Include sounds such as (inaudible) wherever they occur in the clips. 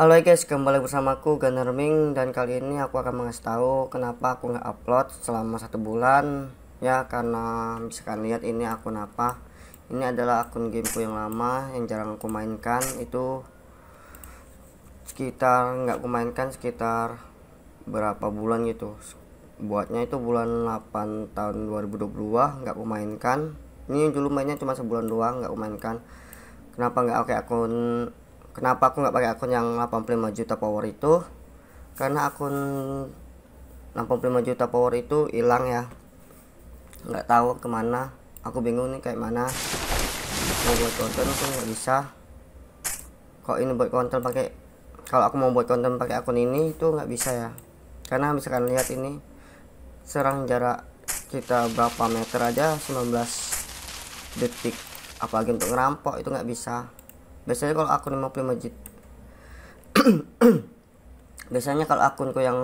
Halo guys, kembali bersamaku Ming dan kali ini aku akan mengasih tahu kenapa aku nggak upload selama satu bulan ya karena bisa kalian lihat ini akun apa ini adalah akun gameku yang lama yang jarang aku mainkan itu sekitar nggak aku mainkan sekitar berapa bulan gitu buatnya itu bulan 8 tahun 2022 nggak aku mainkan ini dulu mainnya cuma sebulan doang nggak aku mainkan kenapa nggak oke okay, akun kenapa aku nggak pakai akun yang 85 juta power itu karena akun 65 juta power itu hilang ya nggak tahu kemana aku bingung nih kayak mana mau buat konten tuh nggak bisa kok ini buat konten pakai kalau aku mau buat konten pakai akun ini itu nggak bisa ya karena misalkan lihat ini serang jarak kita berapa meter aja 19 detik apalagi untuk ngerampok itu nggak bisa biasanya kalau akun 55 juta (clears throat) biasanya kalau akunku yang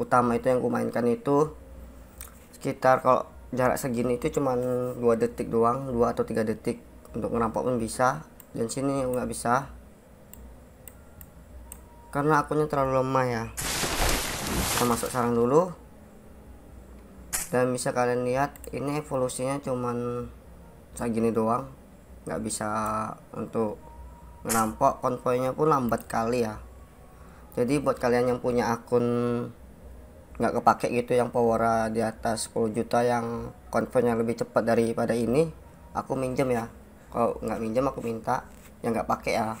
utama itu yang kumainkan itu sekitar kalau jarak segini itu cuma dua detik doang dua atau tiga detik untuk ngerampok pun bisa dan sini nggak bisa karena akunnya terlalu lemah ya kita masuk sarang dulu dan bisa kalian lihat ini evolusinya cuman segini doang nggak bisa untuk merampok konvoynya pun lambat kali ya jadi buat kalian yang punya akun nggak kepake gitu yang powera di atas 10 juta yang konvoynya lebih cepat daripada ini aku minjem ya kalau nggak minjem aku minta yang nggak pakai ya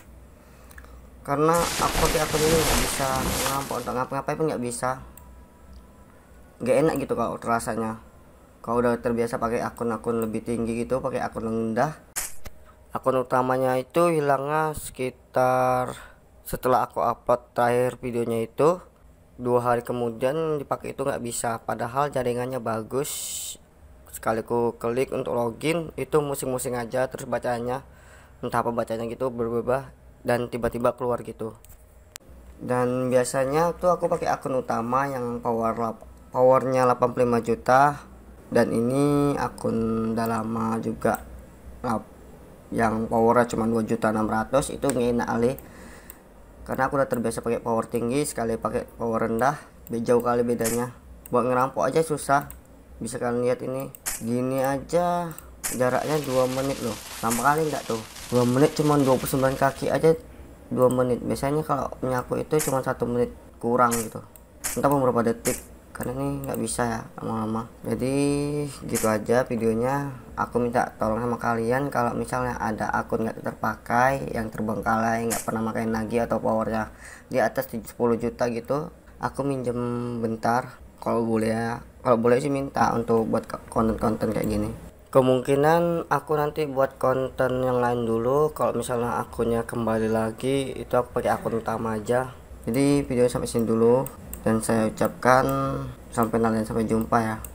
karena aku pakai akun ini nggak bisa ngapa untuk ngapa-ngapain pun nggak bisa nggak enak gitu kalau rasanya. kalau udah terbiasa pakai akun-akun lebih tinggi gitu pakai akun rendah akun utamanya itu hilangnya sekitar setelah aku upload terakhir videonya itu dua hari kemudian dipakai itu nggak bisa padahal jaringannya bagus sekali ku klik untuk login itu musing-musing aja terus bacanya entah apa bacanya gitu berubah dan tiba-tiba keluar gitu dan biasanya tuh aku pakai akun utama yang power powernya 85 juta dan ini akun udah lama juga yang powernya cuma 2 juta 600 itu ngena kali karena aku udah terbiasa pakai power tinggi sekali pakai power rendah beda jauh kali bedanya buat ngerampok aja susah bisa kalian lihat ini gini aja jaraknya 2 menit loh sama kali enggak tuh 2 menit cuma 29 kaki aja 2 menit biasanya kalau nyaku itu cuma satu menit kurang gitu entah beberapa detik karena ini nggak bisa ya lama-lama jadi gitu aja videonya aku minta tolong sama kalian kalau misalnya ada akun nggak terpakai yang terbengkalai nggak pernah pakai lagi atau powernya di atas 10 juta gitu aku minjem bentar kalau boleh ya kalau boleh sih minta untuk buat konten-konten kayak gini kemungkinan aku nanti buat konten yang lain dulu kalau misalnya akunnya kembali lagi itu aku pakai akun utama aja jadi video sampai sini dulu dan saya ucapkan sampai nanti sampai jumpa ya